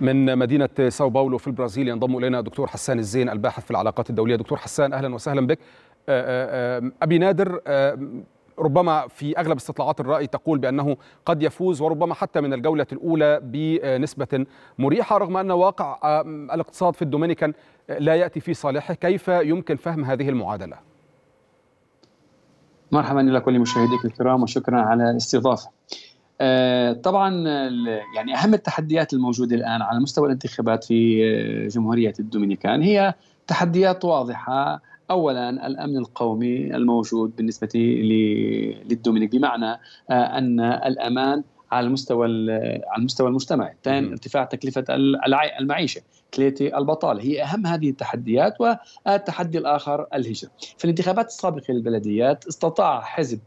من مدينة ساو باولو في البرازيل ينضم إلينا دكتور حسان الزين الباحث في العلاقات الدولية دكتور حسان أهلا وسهلا بك آه، آه، آه، أبي نادر ربما في أغلب استطلاعات الرأي تقول بأنه قد يفوز وربما حتى من الجولة الأولى بنسبة مريحة رغم أن واقع الاقتصاد في الدومينيكان لا يأتي في صالحه كيف يمكن فهم هذه المعادلة؟ مرحبا إلى كل مشاهديك الكرام وشكرا على الاستضافة آه، طبعا يعني اهم التحديات الموجوده الان على مستوى الانتخابات في آه، جمهوريه الدومينيكان هي تحديات واضحه اولا الامن القومي الموجود بالنسبه للدومينيك بمعنى آه، ان الامان على المستوى على المستوى المجتمعي، ثاني ارتفاع تكلفه المعيشه، ثلاثه البطاله هي اهم هذه التحديات والتحدي الاخر الهجره. في الانتخابات السابقه للبلديات استطاع حزب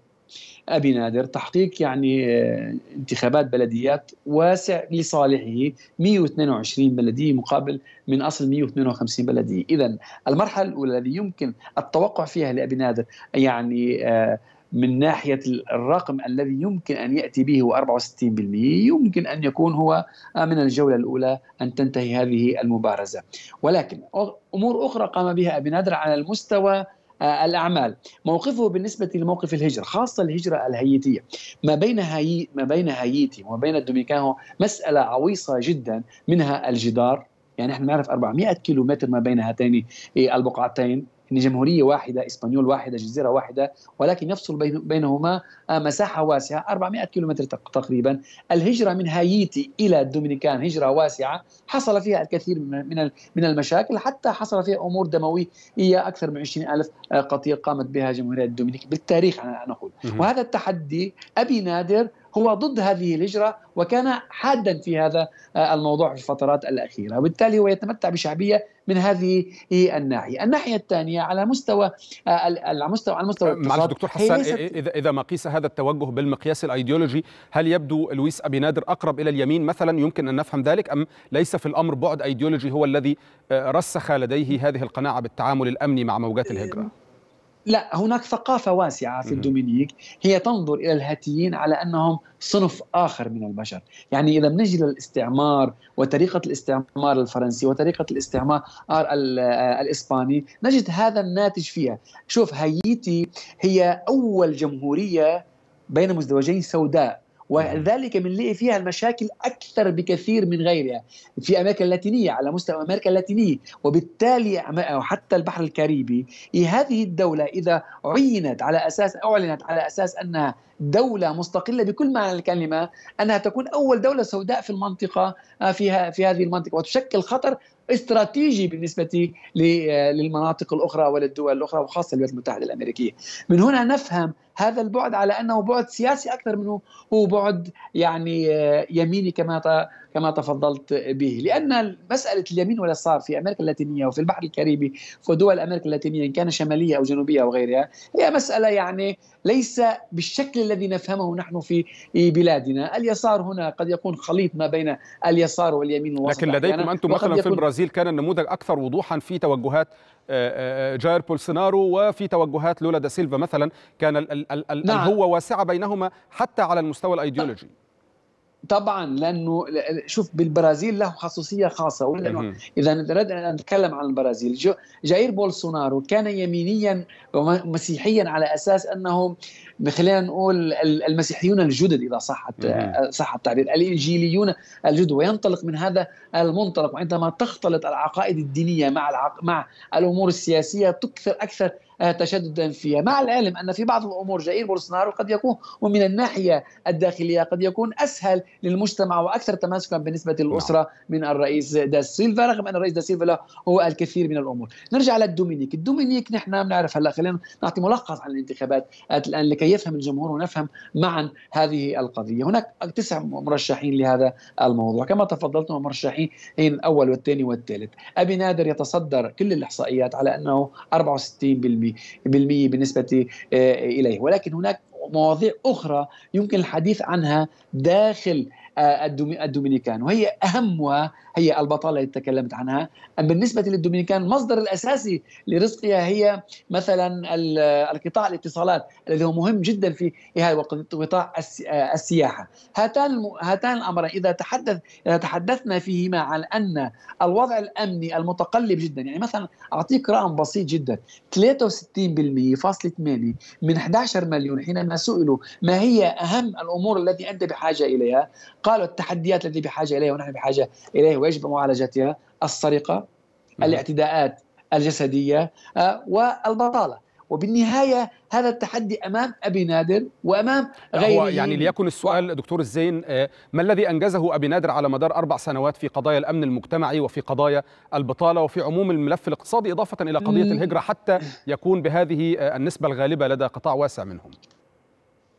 أبي نادر تحقيق يعني آه، انتخابات بلديات واسع لصالحه 122 بلدية مقابل من أصل 152 بلدية إذا المرحلة الأولى الذي يمكن التوقع فيها لأبي نادر يعني آه، من ناحية الرقم الذي يمكن أن يأتي به هو 64% يمكن أن يكون هو آه، من الجولة الأولى أن تنتهي هذه المبارزة ولكن أمور أخرى قام بها أبي نادر على المستوى آه، الاعمال موقفه بالنسبه لموقف الهجره خاصه الهجره الهيتيه ما بين هاي ما بين هايتي وما بين الدومينيكان مساله عويصه جدا منها الجدار يعني نحن نعرف 400 كيلومتر ما بين هاتين إيه، البقعتين ان جمهوريه واحده اسبانيول واحده جزيره واحده ولكن يفصل بينهما مساحه واسعه 400 كيلومتر تقريبا الهجره من هايتي الى الدومينيكان هجره واسعه حصل فيها الكثير من من المشاكل حتى حصل فيها امور دمويه اكثر من 20000 آه، قتيل قامت بها جمهوريه الدومينيك بالتاريخ انا نقول وهذا التحدي ابي نادر هو ضد هذه الهجرة وكان حادا في هذا آه، الموضوع في الفترات الأخيرة وبالتالي هو يتمتع بشعبية من هذه إيه، الناحية الناحية الثانية على مستوى آه، على مستوى على مستوى آه، معلش دكتور حسان إيه، إذا, إذا ما قيس هذا التوجه بالمقياس الأيديولوجي هل يبدو لويس أبي نادر أقرب إلى اليمين مثلا يمكن أن نفهم ذلك أم ليس في الأمر بعد أيديولوجي هو الذي رسخ لديه هذه القناعة بالتعامل الأمني مع موجات الهجرة لا هناك ثقافة واسعة في الدومينيك هي تنظر إلى الهاتيين على أنهم صنف آخر من البشر يعني إذا بنجي للاستعمار وطريقة الاستعمار الفرنسي وطريقة الاستعمار آه، الإسباني نجد هذا الناتج فيها شوف هايتي هي أول جمهورية بين مزدوجين سوداء وذلك بنلاقي فيها المشاكل اكثر بكثير من غيرها في امريكا اللاتينيه على مستوى امريكا اللاتينيه وبالتالي حتى البحر الكاريبي إيه هذه الدوله اذا عينت على اساس اعلنت على اساس انها دولة مستقلة بكل معنى الكلمة أنها تكون أول دولة سوداء في المنطقة آه، فيها في هذه المنطقة وتشكل خطر استراتيجي بالنسبة آه، للمناطق الأخرى وللدول الأخرى وخاصة الولايات المتحدة الأمريكية من هنا نفهم هذا البعد على انه بعد سياسي اكثر منه هو بعد يعني آه، يميني كما كما تفضلت به لان مساله اليمين واليسار في امريكا اللاتينيه وفي البحر الكاريبي في دول امريكا اللاتينيه ان كان شماليه او جنوبيه او غيرها هي مساله يعني ليس بالشكل الذي نفهمه نحن في بلادنا اليسار هنا قد يكون خليط ما بين اليسار واليمين الوسط لكن لديكم يعني انتم مثلا في البرازيل كان النموذج اكثر وضوحا في توجهات آه، آه، جاير بولسونارو وفي توجهات لولا دا سيلفا مثلا كان ال ال نعم. الهوة واسعة بينهما حتى على المستوى الأيديولوجي طبعا لانه شوف بالبرازيل له خصوصيه خاصه اذا اردنا ان نتكلم عن البرازيل جاير بولسونارو كان يمينيا ومسيحيا على اساس انه خلينا نقول المسيحيون الجدد اذا صح صح التعبير الانجيليون الجدد وينطلق من هذا المنطلق وعندما تختلط العقائد الدينيه مع مع الامور السياسيه تكثر اكثر آه، تشددا فيها مع العلم أن في بعض الأمور جائر بولسونارو قد يكون ومن الناحية الداخلية قد يكون أسهل للمجتمع وأكثر تماسكا بالنسبة نعم. للأسرة من الرئيس دا سيلفا رغم أن الرئيس دا سيلفا له هو الكثير من الأمور نرجع للدومينيك الدومينيك نحن بنعرف هلا خلينا نعطي ملخص عن الانتخابات الآن لكي يفهم الجمهور ونفهم معا هذه القضية هناك تسع مرشحين لهذا الموضوع كما تفضلتم مرشحين الأول والثاني والثالث أبي نادر يتصدر كل الإحصائيات على أنه 64% بالنسبة آه، إليه ولكن هناك مواضيع أخرى يمكن الحديث عنها داخل آه، الدومينيكان وهي أهمها هي البطالة التي تكلمت عنها بالنسبة للدومينيكان المصدر الأساسي لرزقها هي مثلا القطاع الاتصالات الذي هو مهم جدا في قطاع آه، السياحة هاتان هاتان الأمران إذا تحدث إذا تحدثنا فيهما عن أن الوضع الأمني المتقلب جدا يعني مثلا أعطيك رقم بسيط جدا 63% 8 من 11 مليون حينما سئلوا ما هي أهم الأمور التي أنت بحاجة إليها قالوا التحديات التي بحاجه اليها ونحن بحاجه اليها ويجب معالجتها السرقه الاعتداءات الجسديه آه، والبطاله وبالنهايه هذا التحدي امام ابي نادر وامام غيره هو يعني ليكن السؤال دكتور الزين آه، ما الذي انجزه ابي نادر على مدار اربع سنوات في قضايا الامن المجتمعي وفي قضايا البطاله وفي عموم الملف الاقتصادي اضافه الى قضيه الهجره حتى يكون بهذه آه، النسبه الغالبه لدى قطاع واسع منهم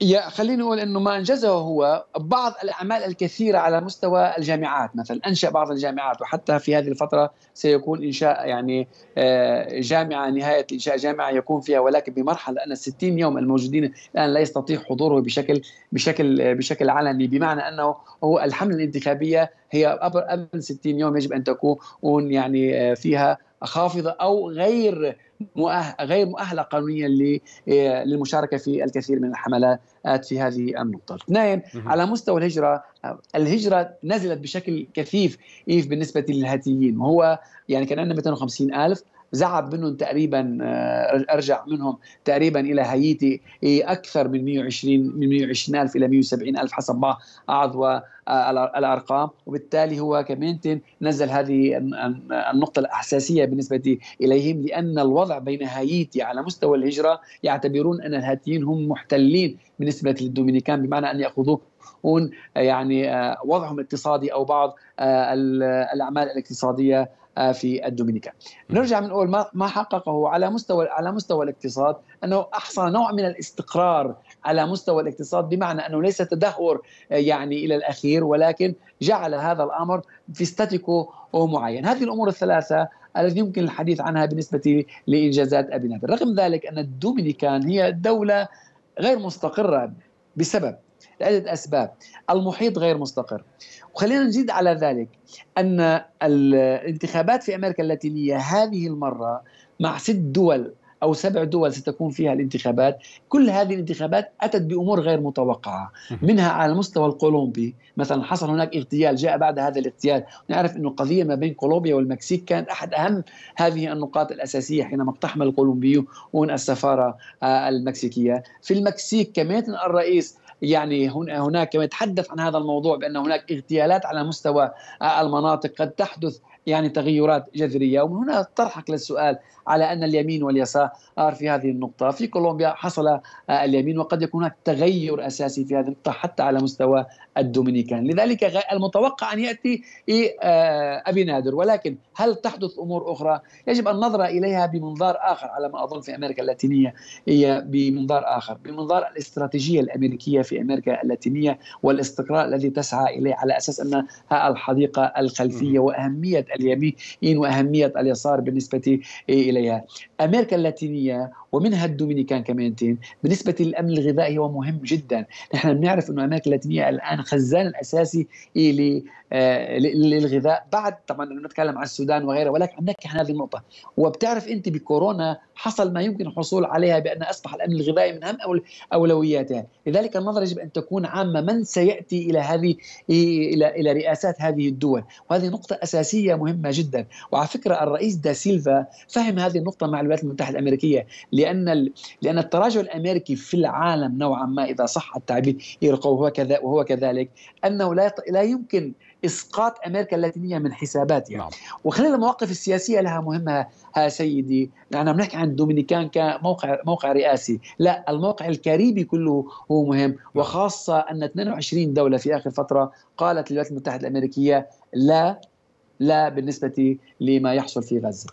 يا خليني اقول انه ما انجزه هو بعض الاعمال الكثيره على مستوى الجامعات مثلا انشا بعض الجامعات وحتى في هذه الفتره سيكون انشاء يعني آه، جامعه نهايه انشاء جامعه يكون فيها ولكن بمرحله ان ال 60 يوم الموجودين الان لا يستطيع حضوره بشكل بشكل بشكل علني بمعنى انه هو الحمله الانتخابيه هي قبل 60 يوم يجب ان تكون يعني آه، فيها خافضه او غير غير مؤهله قانونيا آه، للمشاركه في الكثير من الحملات في هذه النقطه. اثنين على مستوى الهجره الهجره نزلت بشكل كثيف إيف بالنسبه للهاتيين وهو يعني كان عندنا 250 الف زعب منهم تقريبا آه، ارجع منهم تقريبا الى هايتي إيه، اكثر من 120 من 120 الف الى 170 الف حسب ما آه، الارقام وبالتالي هو كمان نزل هذه النقطه الاساسيه بالنسبه اليهم لان الوضع بين هايتي على مستوى الهجره يعتبرون ان الهاتيين هم محتلين بالنسبه للدومينيكان بمعنى ان ياخذوا آه، يعني وضعهم الاقتصادي او بعض الاعمال الاقتصاديه آه، في الدومينيكا نرجع من اول ما حققه على مستوى على مستوى الاقتصاد انه احصى نوع من الاستقرار على مستوى الاقتصاد بمعنى انه ليس تدهور آه، يعني الى الاخير ولكن جعل هذا الامر في ستاتيكو معين، هذه الامور الثلاثه التي يمكن الحديث عنها بالنسبه لانجازات ابي نادر، رغم ذلك ان الدومينيكان هي دوله غير مستقره بسبب لعدة أسباب المحيط غير مستقر وخلينا نزيد على ذلك أن الانتخابات في أمريكا اللاتينية هذه المرة مع ست دول أو سبع دول ستكون فيها الانتخابات كل هذه الانتخابات أتت بأمور غير متوقعة منها على المستوى الكولومبي مثلا حصل هناك اغتيال جاء بعد هذا الاغتيال نعرف أن القضية ما بين كولومبيا والمكسيك كانت أحد أهم هذه النقاط الأساسية حينما اقتحم القولومبيون السفارة آه، المكسيكية في المكسيك كمية الرئيس يعني هناك كما يتحدث عن هذا الموضوع بأن هناك اغتيالات على مستوى المناطق قد تحدث يعني تغيرات جذريه ومن هنا ترحق للسؤال على ان اليمين واليسار في هذه النقطه في كولومبيا حصل آه، اليمين وقد يكون هناك تغير اساسي في هذه النقطه حتى على مستوى الدومينيكان لذلك المتوقع ان ياتي آه، ابي نادر ولكن هل تحدث امور اخرى يجب النظر اليها بمنظار اخر على ما اظن في امريكا اللاتينيه هي بمنظار اخر بمنظار الاستراتيجيه الامريكيه في امريكا اللاتينيه والاستقرار الذي تسعى اليه على اساس ان الحديقه الخلفيه واهميه اليمين واهميه اليسار بالنسبه اليها امريكا اللاتينيه ومنها الدومينيكان كمدينتين بالنسبة للأمن الغذائي هو مهم جدا نحن بنعرف أنه أمريكا اللاتينية الآن خزان الأساسي إيه آه، للغذاء بعد طبعا نتكلم عن السودان وغيره ولكن عم نحكي عن هذه النقطة وبتعرف أنت بكورونا حصل ما يمكن الحصول عليها بأن أصبح الأمن الغذائي من أهم أولوياتها لذلك النظرة يجب أن تكون عامة من سيأتي إلى هذه إلى إلى رئاسات هذه الدول وهذه نقطة أساسية مهمة جدا وعلى فكرة الرئيس دا سيلفا فهم هذه النقطة مع الولايات المتحدة الأمريكية لان لان التراجع الامريكي في العالم نوعا ما اذا صح التعبير وهو كذا وهو كذلك انه لا لا يمكن اسقاط امريكا اللاتينيه من حساباتها نعم. وخلال المواقف السياسيه لها مهمه ها سيدي نحن يعني بنحكي عن الدومينيكان كموقع موقع رئاسي لا الموقع الكاريبي كله هو مهم نعم. وخاصه ان 22 دوله في اخر فتره قالت للولايات المتحده الامريكيه لا لا بالنسبه لما يحصل في غزه